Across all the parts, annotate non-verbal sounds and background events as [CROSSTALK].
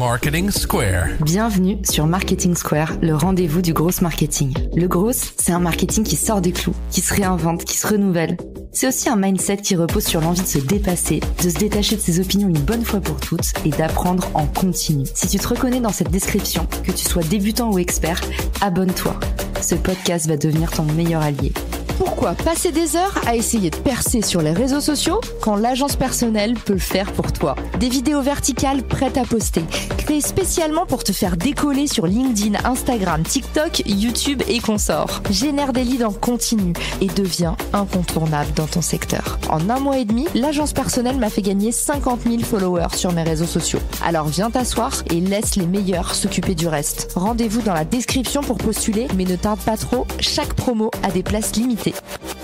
Marketing Square. Bienvenue sur Marketing Square, le rendez-vous du gros marketing. Le gros, c'est un marketing qui sort des clous, qui se réinvente, qui se renouvelle. C'est aussi un mindset qui repose sur l'envie de se dépasser, de se détacher de ses opinions une bonne fois pour toutes et d'apprendre en continu. Si tu te reconnais dans cette description, que tu sois débutant ou expert, abonne-toi. Ce podcast va devenir ton meilleur allié. Pourquoi passer des heures à essayer de percer sur les réseaux sociaux quand l'agence personnelle peut le faire pour toi Des vidéos verticales prêtes à poster, créées spécialement pour te faire décoller sur LinkedIn, Instagram, TikTok, YouTube et consorts. Génère des leads en continu et deviens incontournable dans ton secteur. En un mois et demi, l'agence personnelle m'a fait gagner 50 000 followers sur mes réseaux sociaux. Alors viens t'asseoir et laisse les meilleurs s'occuper du reste. Rendez-vous dans la description pour postuler, mais ne tarde pas trop, chaque promo a des places limitées Merci.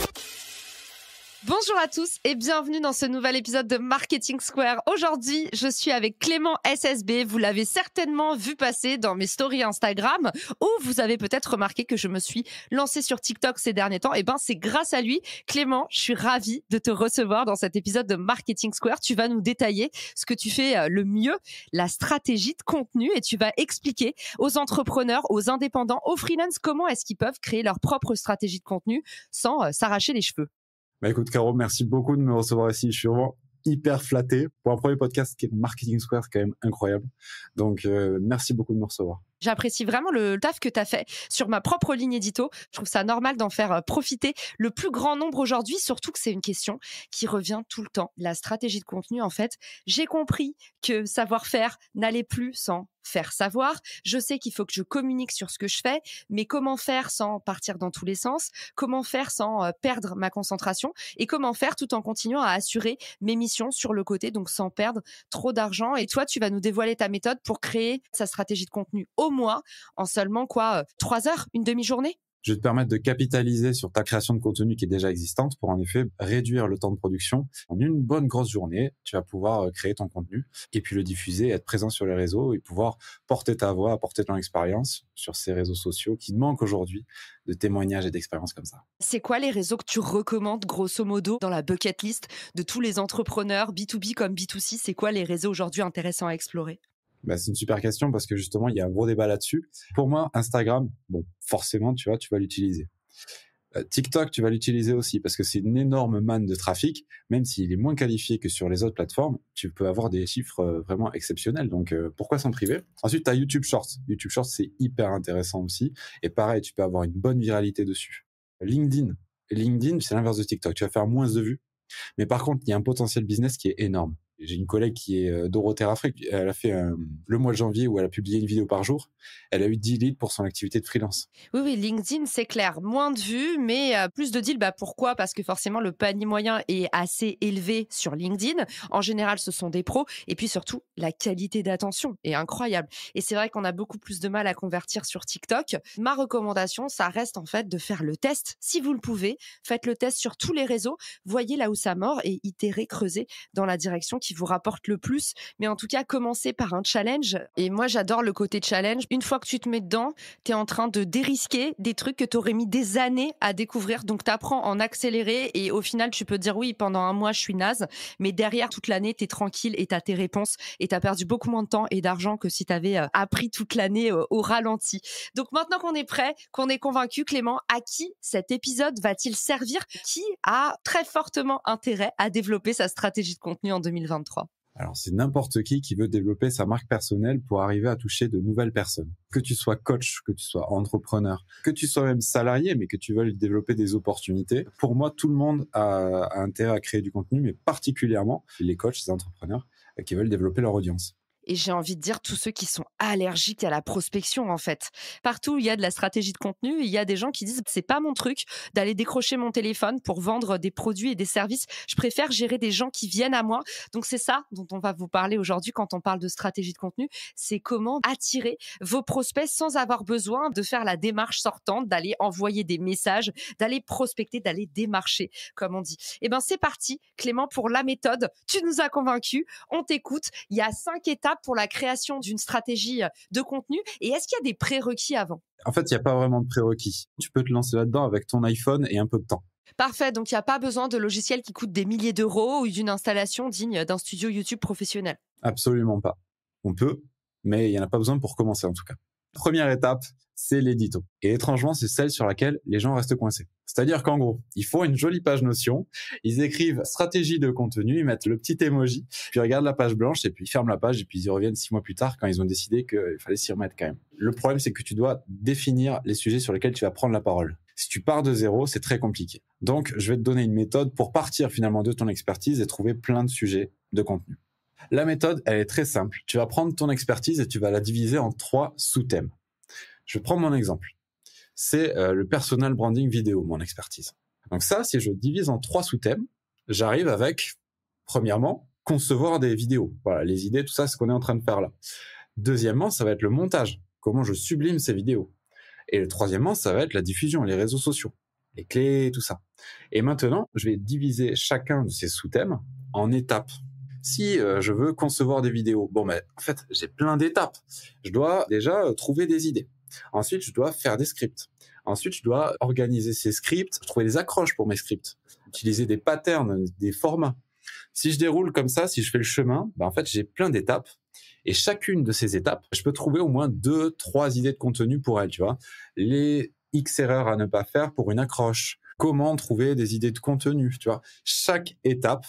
Bonjour à tous et bienvenue dans ce nouvel épisode de Marketing Square. Aujourd'hui, je suis avec Clément SSB. Vous l'avez certainement vu passer dans mes stories Instagram ou vous avez peut-être remarqué que je me suis lancée sur TikTok ces derniers temps. Et eh ben, c'est grâce à lui. Clément, je suis ravie de te recevoir dans cet épisode de Marketing Square. Tu vas nous détailler ce que tu fais euh, le mieux, la stratégie de contenu et tu vas expliquer aux entrepreneurs, aux indépendants, aux freelance comment est-ce qu'ils peuvent créer leur propre stratégie de contenu sans euh, s'arracher les cheveux. Bah, écoute, Caro, merci beaucoup de me recevoir ici. Je suis vraiment hyper flatté pour un premier podcast qui est Marketing Square, c'est quand même incroyable. Donc, euh, merci beaucoup de me recevoir. J'apprécie vraiment le taf que tu as fait sur ma propre ligne édito. Je trouve ça normal d'en faire euh, profiter le plus grand nombre aujourd'hui, surtout que c'est une question qui revient tout le temps. La stratégie de contenu, en fait, j'ai compris que savoir-faire n'allait plus sans faire savoir. Je sais qu'il faut que je communique sur ce que je fais, mais comment faire sans partir dans tous les sens Comment faire sans euh, perdre ma concentration Et comment faire tout en continuant à assurer mes missions sur le côté, donc sans perdre trop d'argent Et toi, tu vas nous dévoiler ta méthode pour créer sa stratégie de contenu au moins en seulement quoi euh, trois heures, une demi-journée je vais te permettre de capitaliser sur ta création de contenu qui est déjà existante pour en effet réduire le temps de production. En une bonne grosse journée, tu vas pouvoir euh, créer ton contenu et puis le diffuser, être présent sur les réseaux et pouvoir porter ta voix, porter ton expérience sur ces réseaux sociaux qui manquent aujourd'hui de témoignages et d'expériences comme ça. C'est quoi les réseaux que tu recommandes grosso modo dans la bucket list de tous les entrepreneurs B2B comme B2C C'est quoi les réseaux aujourd'hui intéressants à explorer bah, c'est une super question parce que justement, il y a un gros débat là-dessus. Pour moi, Instagram, bon, forcément, tu vois, tu vas l'utiliser. Euh, TikTok, tu vas l'utiliser aussi parce que c'est une énorme manne de trafic. Même s'il est moins qualifié que sur les autres plateformes, tu peux avoir des chiffres euh, vraiment exceptionnels. Donc, euh, pourquoi s'en priver Ensuite, tu as YouTube Shorts. YouTube Shorts, c'est hyper intéressant aussi. Et pareil, tu peux avoir une bonne viralité dessus. LinkedIn. LinkedIn, c'est l'inverse de TikTok. Tu vas faire moins de vues. Mais par contre, il y a un potentiel business qui est énorme. J'ai une collègue qui est euh, Dorothée Afrique. Elle a fait euh, le mois de janvier où elle a publié une vidéo par jour. Elle a eu 10 leads pour son activité de freelance. Oui, oui, LinkedIn, c'est clair. Moins de vues, mais euh, plus de deals. Bah, pourquoi Parce que forcément, le panier moyen est assez élevé sur LinkedIn. En général, ce sont des pros. Et puis surtout, la qualité d'attention est incroyable. Et c'est vrai qu'on a beaucoup plus de mal à convertir sur TikTok. Ma recommandation, ça reste en fait de faire le test. Si vous le pouvez, faites le test sur tous les réseaux. Voyez là où ça mord et itérez, creusez dans la direction qui qui vous rapporte le plus. Mais en tout cas, commencez par un challenge. Et moi, j'adore le côté challenge. Une fois que tu te mets dedans, tu es en train de dérisquer des trucs que tu aurais mis des années à découvrir. Donc, tu apprends en accéléré et au final, tu peux dire oui, pendant un mois, je suis naze. Mais derrière, toute l'année, tu es tranquille et tu as tes réponses et tu as perdu beaucoup moins de temps et d'argent que si tu avais euh, appris toute l'année euh, au ralenti. Donc, maintenant qu'on est prêt, qu'on est convaincu, Clément, à qui cet épisode va-t-il servir Qui a très fortement intérêt à développer sa stratégie de contenu en 2020 alors, c'est n'importe qui qui veut développer sa marque personnelle pour arriver à toucher de nouvelles personnes. Que tu sois coach, que tu sois entrepreneur, que tu sois même salarié, mais que tu veuilles développer des opportunités. Pour moi, tout le monde a, a intérêt à créer du contenu, mais particulièrement les coachs, les entrepreneurs euh, qui veulent développer leur audience et j'ai envie de dire tous ceux qui sont allergiques à la prospection en fait. Partout il y a de la stratégie de contenu, il y a des gens qui disent c'est pas mon truc d'aller décrocher mon téléphone pour vendre des produits et des services, je préfère gérer des gens qui viennent à moi. Donc c'est ça dont on va vous parler aujourd'hui quand on parle de stratégie de contenu, c'est comment attirer vos prospects sans avoir besoin de faire la démarche sortante, d'aller envoyer des messages, d'aller prospecter, d'aller démarcher comme on dit. Eh ben c'est parti Clément pour la méthode, tu nous as convaincus, on t'écoute, il y a cinq étapes pour la création d'une stratégie euh, de contenu Et est-ce qu'il y a des prérequis avant En fait, il n'y a pas vraiment de prérequis. Tu peux te lancer là-dedans avec ton iPhone et un peu de temps. Parfait, donc il n'y a pas besoin de logiciels qui coûtent des milliers d'euros ou d'une installation digne d'un studio YouTube professionnel. Absolument pas. On peut, mais il n'y en a pas besoin pour commencer en tout cas. Première étape, c'est l'édito. Et étrangement, c'est celle sur laquelle les gens restent coincés. C'est-à-dire qu'en gros, ils font une jolie page Notion, ils écrivent stratégie de contenu, ils mettent le petit emoji, puis ils regardent la page blanche et puis ils ferment la page et puis ils y reviennent six mois plus tard quand ils ont décidé qu'il fallait s'y remettre quand même. Le problème, c'est que tu dois définir les sujets sur lesquels tu vas prendre la parole. Si tu pars de zéro, c'est très compliqué. Donc, je vais te donner une méthode pour partir finalement de ton expertise et trouver plein de sujets de contenu. La méthode, elle est très simple. Tu vas prendre ton expertise et tu vas la diviser en trois sous-thèmes. Je prends mon exemple. C'est euh, le personal branding vidéo, mon expertise. Donc ça, si je divise en trois sous-thèmes, j'arrive avec, premièrement, concevoir des vidéos. Voilà, les idées, tout ça, ce qu'on est en train de faire là. Deuxièmement, ça va être le montage. Comment je sublime ces vidéos. Et troisièmement, ça va être la diffusion, les réseaux sociaux, les clés, tout ça. Et maintenant, je vais diviser chacun de ces sous-thèmes en étapes si euh, je veux concevoir des vidéos, bon, mais en fait, j'ai plein d'étapes. Je dois déjà euh, trouver des idées. Ensuite, je dois faire des scripts. Ensuite, je dois organiser ces scripts, trouver des accroches pour mes scripts, utiliser des patterns, des formats. Si je déroule comme ça, si je fais le chemin, bah, en fait, j'ai plein d'étapes. Et chacune de ces étapes, je peux trouver au moins deux, trois idées de contenu pour elle, tu vois. Les X erreurs à ne pas faire pour une accroche. Comment trouver des idées de contenu, tu vois. Chaque étape,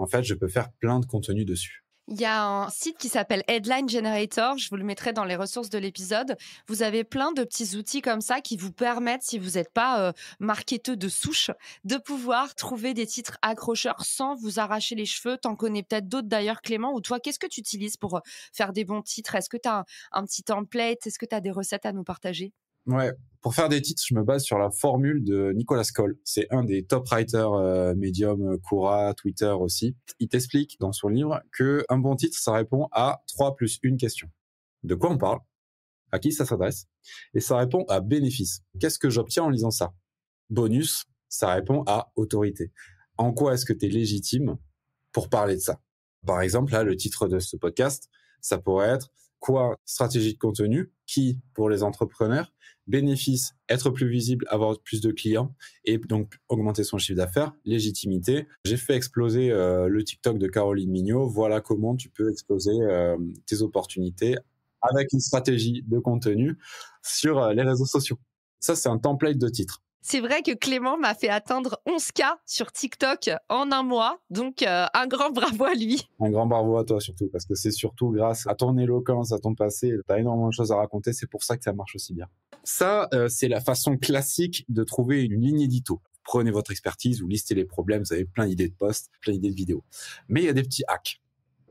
en fait, je peux faire plein de contenu dessus. Il y a un site qui s'appelle Headline Generator, je vous le mettrai dans les ressources de l'épisode. Vous avez plein de petits outils comme ça qui vous permettent, si vous n'êtes pas euh, de souche, de pouvoir trouver des titres accrocheurs sans vous arracher les cheveux. T'en connais peut-être d'autres d'ailleurs, Clément, ou toi, qu'est-ce que tu utilises pour euh, faire des bons titres Est-ce que tu as un, petit template Est-ce que tu as des recettes à nous partager Ouais, pour faire des titres, je me base sur la formule de Nicolas Cole. C'est un des top writers euh, Medium, Coura, euh, Twitter aussi. Il t'explique dans son livre que un bon titre, ça répond à 3 plus une question. De quoi on parle À qui ça s'adresse Et ça répond à bénéfice. Qu'est-ce que j'obtiens en lisant ça Bonus, ça répond à autorité. En quoi est-ce que tu es légitime pour parler de ça Par exemple, là, le titre de ce podcast, ça pourrait être quoi stratégie de contenu, qui pour les entrepreneurs, bénéfice, être plus visible, avoir plus de clients et donc augmenter son chiffre d'affaires, légitimité. J'ai fait exploser euh, le TikTok de Caroline Mignot, voilà comment tu peux exploser euh, tes opportunités avec une stratégie de contenu sur euh, les réseaux sociaux. Ça, c'est un template de titre. C'est vrai que Clément m'a fait atteindre 11K sur TikTok en un mois, donc euh, un grand [LAUGHS] bravo à lui. Un grand bravo à toi surtout, parce que c'est surtout grâce à ton éloquence, à ton passé, tu as énormément de choses à raconter, c'est pour ça que ça marche aussi bien. Ça, euh, c'est la façon classique de trouver une ligne édito. Prenez votre expertise, vous listez les problèmes, vous avez plein d'idées de posts, plein d'idées de vidéos. Mais il y a des petits hacks.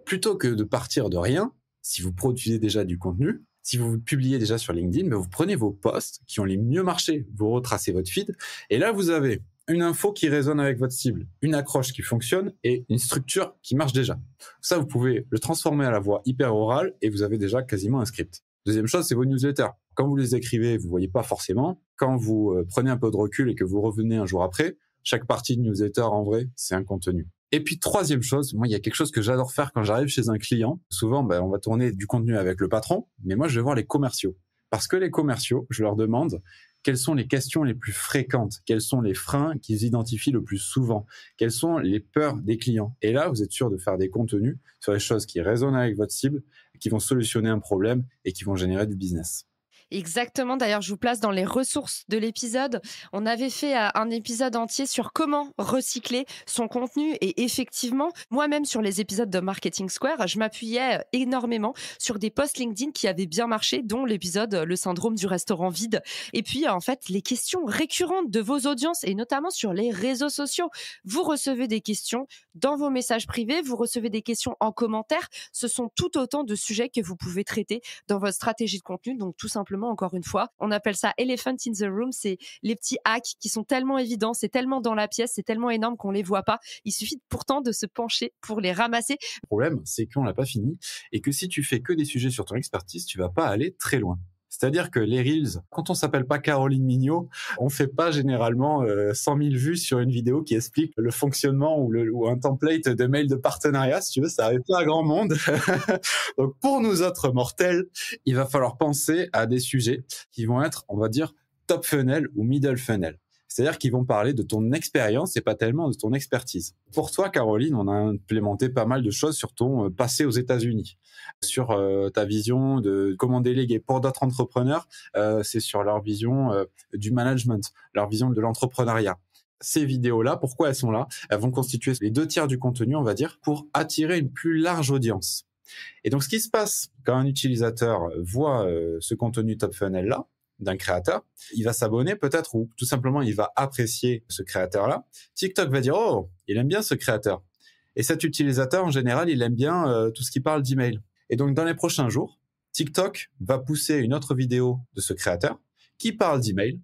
Plutôt que de partir de rien, si vous produisez déjà du contenu, si vous, publiez déjà sur LinkedIn, mais ben, vous prenez vos posts qui ont les mieux marché, vous retracez votre feed, et là vous avez une info qui résonne avec votre cible, une accroche qui fonctionne et une structure qui marche déjà. Ça, vous pouvez le transformer à la voix hyper orale et vous avez déjà quasiment un script. Deuxième chose, c'est vos newsletters. Quand vous les écrivez, vous voyez pas forcément. Quand vous euh, prenez un peu de recul et que vous revenez un jour après, chaque partie de newsletter, en vrai, c'est un contenu. Et puis troisième chose, moi il y a quelque chose que j'adore faire quand j'arrive chez un client. Souvent, ben, on va tourner du contenu avec le patron, mais moi je vais voir les commerciaux. Parce que les commerciaux, je leur demande quelles sont les questions les plus fréquentes, quels sont les freins qu'ils identifient le plus souvent, quelles sont les peurs des clients. Et là, vous êtes sûr de faire des contenus sur les choses qui résonnent avec votre cible, qui vont solutionner un problème et qui vont générer du business. Exactement. D'ailleurs, je vous place dans les ressources de l'épisode. On avait fait euh, un épisode entier sur comment recycler son contenu. Et effectivement, moi-même, sur les épisodes de Marketing Square, je m'appuyais euh, énormément sur des posts LinkedIn qui avaient bien marché, dont l'épisode euh, Le syndrome du restaurant vide. Et puis, en fait, les questions récurrentes de vos audiences et notamment sur les réseaux sociaux. Vous recevez des questions dans vos messages privés, vous recevez des questions en commentaire. Ce sont tout autant de sujets que vous pouvez traiter dans votre stratégie de contenu. Donc, tout simplement, encore une fois. On appelle ça elephant in the room. C'est les petits hacks qui sont tellement évidents, c'est tellement dans la pièce, c'est tellement énorme qu'on ne les voit pas. Il suffit pourtant de se pencher pour les ramasser. Le problème, c'est qu'on l'a pas fini et que si tu fais que des sujets sur ton expertise, tu vas pas aller très loin. C'est-à-dire que les reels, quand on s'appelle pas Caroline Mignot, on fait pas généralement 100 euh, 000 vues sur une vidéo qui explique le fonctionnement ou, ou un template de mail de partenariat. Si tu veux, ça arrive pas à grand monde. [LAUGHS] Donc pour nous autres mortels, il va falloir penser à des sujets qui vont être, on va dire, top funnel ou middle funnel. C'est-à-dire qu'ils vont parler de ton expérience et pas tellement de ton expertise. Pour toi, Caroline, on a implémenté pas mal de choses sur ton euh, passé aux États-Unis, sur euh, ta vision de comment déléguer. Pour d'autres entrepreneurs, euh, c'est sur leur vision du management, leur vision de l'entrepreneuriat. Ces vidéos-là, pourquoi elles sont là Elles vont constituer les deux tiers du contenu, on va dire, pour attirer une plus large audience. Et donc, ce qui se passe quand un utilisateur voit ce contenu top funnel là, d'un créateur, il va s'abonner peut-être ou tout simplement il va apprécier ce créateur-là. TikTok va dire oh, il aime bien ce créateur. Et cet utilisateur en général, il aime bien euh, tout ce qui parle d'email. Et donc dans les prochains jours, TikTok va pousser une autre vidéo de ce créateur qui parle d'email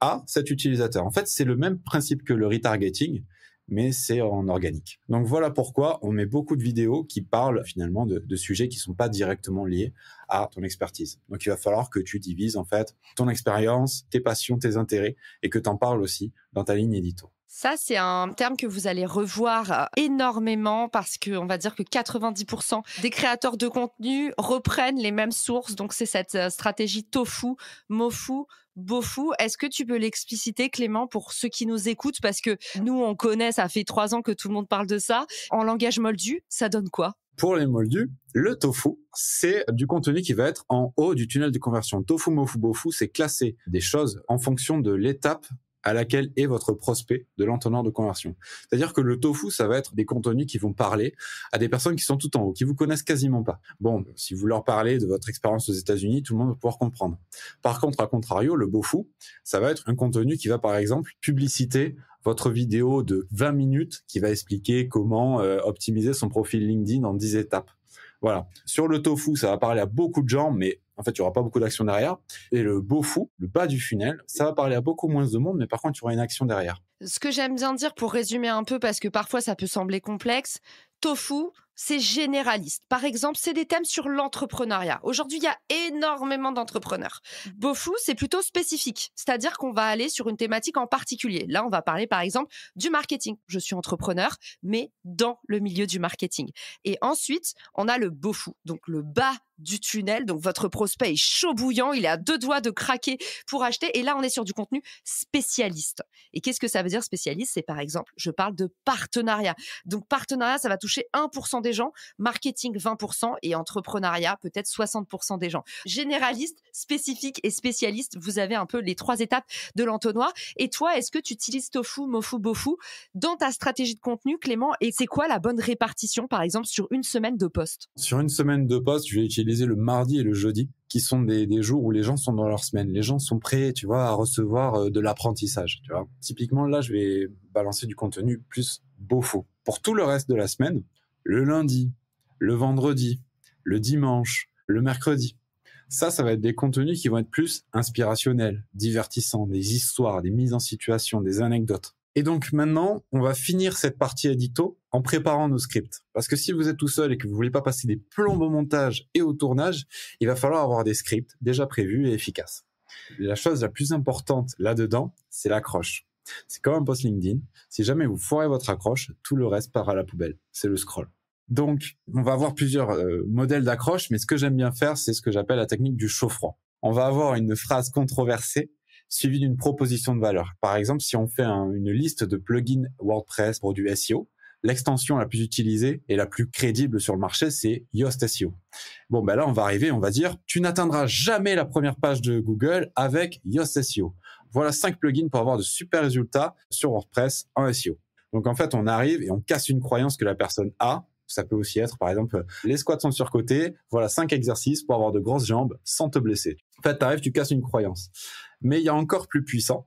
à cet utilisateur. En fait, c'est le même principe que le retargeting, mais c'est en organique. Donc voilà pourquoi on met beaucoup de vidéos qui parlent finalement de, sujets qui ne sont pas directement liés à ton expertise. Donc il va falloir que tu divises en fait ton expérience, tes passions, tes intérêts et que tu en parles aussi dans ta ligne édito. Ça, c'est un terme que vous allez revoir euh, énormément parce qu'on va dire que 90% des créateurs de contenu reprennent les mêmes sources. Donc, c'est cette euh, stratégie tofu, mofu, Beaufou. Est-ce que tu peux l'expliciter, Clément, pour ceux qui nous écoutent Parce que mm. nous, on connaît, ça fait trois ans que tout le monde parle de ça. En langage moldu, ça donne quoi pour les moldus, le tofu, c'est du contenu qui va être en haut du tunnel de conversion. Tofu, mofu, bofu, c'est classer des choses en fonction de l'étape à laquelle est votre prospect de l'entonnoir de conversion. C'est-à-dire que le tofu, ça va être des contenus qui vont parler à des personnes qui sont tout en haut, qui vous connaissent quasiment pas. Bon, si vous leur parlez de votre expérience aux États-Unis, tout le monde va pouvoir comprendre. Par contre, à contrario, le fou, ça va être un contenu qui va par exemple publiciter votre vidéo de 20 minutes qui va expliquer comment euh, optimiser son profil LinkedIn en 10 étapes. Voilà. Sur le tofu, ça va parler à beaucoup de gens, mais en fait, il n'y aura pas beaucoup d'action derrière. Et le bofu, le bas du funnel, ça va parler à beaucoup moins de monde, mais par contre, il y aura une action derrière. Ce que j'aime bien dire pour résumer un peu, parce que parfois ça peut sembler complexe, tofu, c'est généraliste. Par exemple, c'est des thèmes sur l'entrepreneuriat. Aujourd'hui, il y a énormément d'entrepreneurs. Mmh. Beaufou, c'est plutôt spécifique, c'est-à-dire qu'on va aller sur une thématique en particulier. Là, on va parler par exemple du marketing. Je suis entrepreneur, mais dans le milieu du marketing. Et ensuite, on a le Beaufou, donc le bas du tunnel. Donc votre prospect est chaud bouillant, il est à deux doigts de craquer pour acheter. Et là, on est sur du contenu spécialiste. Et qu'est-ce que ça veut dire spécialiste C'est par exemple, je parle de partenariat. Donc partenariat, ça va toucher 1% des des gens, marketing 20% et entrepreneuriat peut-être 60% des gens. Généraliste, spécifique et spécialiste, vous avez un peu les trois étapes de l'entonnoir. Et toi, est-ce que tu utilises tofu, mofu, bofu dans ta stratégie de contenu, Clément Et c'est quoi la bonne répartition, par exemple, sur une semaine de poste Sur une semaine de poste, je vais utiliser le mardi et le jeudi qui sont des, jours où les gens sont dans leur semaine. Les gens sont prêts, tu vois, à recevoir euh, de l'apprentissage, tu vois. Typiquement, là, je vais balancer du contenu plus beau Pour tout le reste de la semaine, le lundi, le vendredi, le dimanche, le mercredi. Ça, ça va être des contenus qui vont être plus inspirationnels, divertissants, des histoires, des mises en situation, des anecdotes. Et donc maintenant, on va finir cette partie édito en préparant nos scripts. Parce que si vous êtes tout seul et que vous voulez pas passer des plombes au montage et au tournage, il va falloir avoir des scripts déjà prévus et efficaces. La chose la plus importante là-dedans, c'est l'accroche. C'est comme un post LinkedIn. Si jamais vous foirez votre accroche, tout le reste part à la poubelle. C'est le scroll. Donc, on va avoir plusieurs euh, modèles d'accroche, mais ce que j'aime bien faire, c'est ce que j'appelle la technique du chaud On va avoir une phrase controversée suivie d'une proposition de valeur. Par exemple, si on fait une liste de plugins WordPress pour du SEO, l'extension la plus utilisée et la plus crédible sur le marché, c'est Yoast SEO. Bon, ben là, on va arriver, on va dire, tu n'atteindras jamais la première page de Google avec Yoast SEO. Voilà cinq plugins pour avoir de super résultats sur WordPress en SEO. Donc en fait, on arrive et on casse une croyance que la personne a ça peut aussi être, par exemple, les squats sont surcotés. Voilà cinq exercices pour avoir de grosses jambes sans te blesser. En fait, t'arrives, tu casses une croyance. Mais il y a encore plus puissant.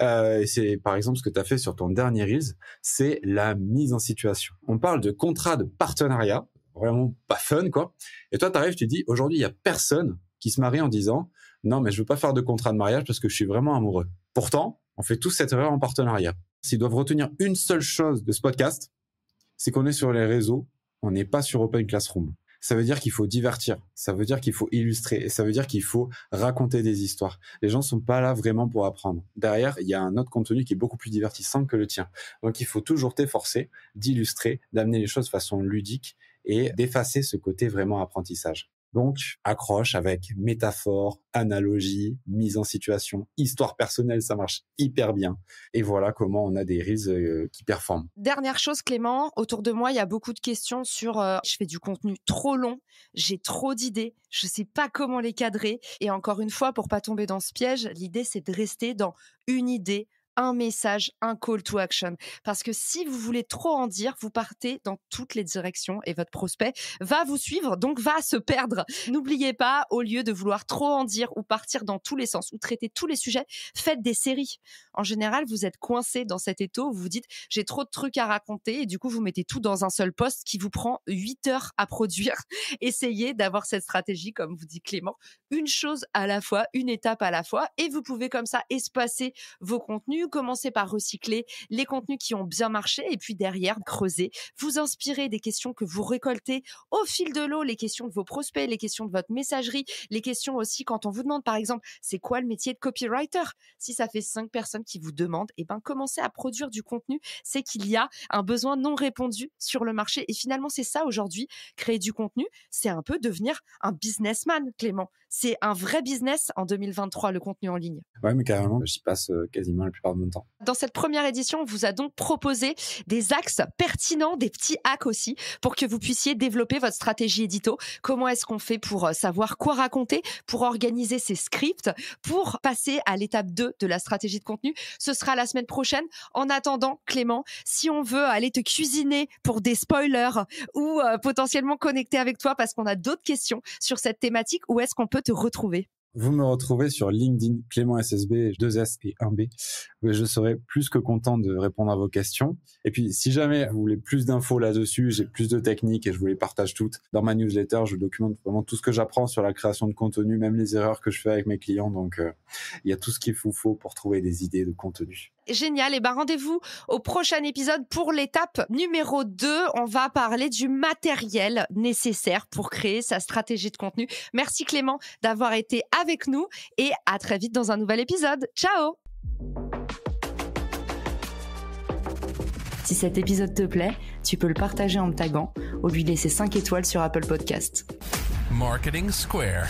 Euh, c'est par exemple ce que tu as fait sur ton dernier Reels, c'est la mise en situation. On parle de contrat de partenariat, vraiment pas fun quoi. Et toi, tu arrives, tu dis, aujourd'hui, il n'y a personne qui se marie en disant, non mais je veux pas faire de contrat de mariage parce que je suis vraiment amoureux. Pourtant, on fait tous cette erreur en partenariat. S'ils doivent retenir une seule chose de ce podcast, c'est qu'on est sur les réseaux on n'est pas sur Open Classroom. Ça veut dire qu'il faut divertir, ça veut dire qu'il faut illustrer, et ça veut dire qu'il faut raconter des histoires. Les gens sont pas là vraiment pour apprendre. Derrière, il y a un autre contenu qui est beaucoup plus divertissant que le tien. Donc il faut toujours t'efforcer d'illustrer, d'amener les choses de façon ludique et d'effacer ce côté vraiment apprentissage. Donc, accroche avec métaphore, analogie, mise en situation, histoire personnelle, ça marche hyper bien. Et voilà comment on a des reels euh, qui performent. Dernière chose, Clément, autour de moi, il y a beaucoup de questions sur euh, je fais du contenu trop long, j'ai trop d'idées, je ne sais pas comment les cadrer. Et encore une fois, pour pas tomber dans ce piège, l'idée c'est de rester dans une idée, un message, un call to action. Parce que si vous voulez trop en dire, vous partez dans toutes les directions et votre prospect va vous suivre, donc va se perdre. N'oubliez pas, au lieu de vouloir trop en dire ou partir dans tous les sens ou traiter tous les sujets, faites des séries. En général, vous êtes coincé dans cet étau, vous vous dites j'ai trop de trucs à raconter et du coup vous mettez tout dans un seul poste qui vous prend 8 heures à produire. [LAUGHS] Essayez d'avoir cette stratégie, comme vous dit Clément, une chose à la fois, une étape à la fois et vous pouvez comme ça espacer vos contenus commencez par recycler les contenus qui ont bien marché et puis derrière creuser, vous inspirer des questions que vous récoltez au fil de l'eau, les questions de vos prospects, les questions de votre messagerie, les questions aussi quand on vous demande par exemple c'est quoi le métier de copywriter Si ça fait cinq personnes qui vous demandent, et eh ben commencez à produire du contenu, c'est qu'il y a un besoin non répondu sur le marché et finalement c'est ça aujourd'hui, créer du contenu, c'est un peu devenir un businessman, Clément. C'est un vrai business en 2023, le contenu en ligne. oui mais carrément, j'y passe euh, quasiment la plupart de mon temps. Dans cette première édition, on vous a donc proposé des axes pertinents, des petits hacks aussi, pour que vous puissiez développer votre stratégie édito. Comment est-ce qu'on fait pour euh, savoir quoi raconter, pour organiser ses scripts, pour passer à l'étape 2 de la stratégie de contenu. Ce sera la semaine prochaine. En attendant, Clément, si on veut aller te cuisiner pour des spoilers ou euh, potentiellement connecter avec toi parce qu'on a d'autres questions sur cette thématique, où est-ce qu'on peut te retrouver vous me retrouvez sur LinkedIn, Clément SSB, 2S et 1B. Je serai plus que content de répondre à vos questions. Et puis, si jamais vous voulez plus d'infos là-dessus, j'ai plus de techniques et je vous les partage toutes. Dans ma newsletter, je documente vraiment tout ce que j'apprends sur la création de contenu, même les erreurs que je fais avec mes clients. Donc, euh, il y a tout ce qu'il vous faut pour trouver des idées de contenu génial. Et eh ben rendez-vous au prochain épisode pour l'étape numéro 2. On va parler du matériel nécessaire pour créer sa stratégie de contenu. Merci Clément d'avoir été avec nous et à très vite dans un nouvel épisode. Ciao Si cet épisode te plaît, tu peux le partager en me taguant ou lui laisser 5 étoiles sur Apple Podcast. Marketing Square.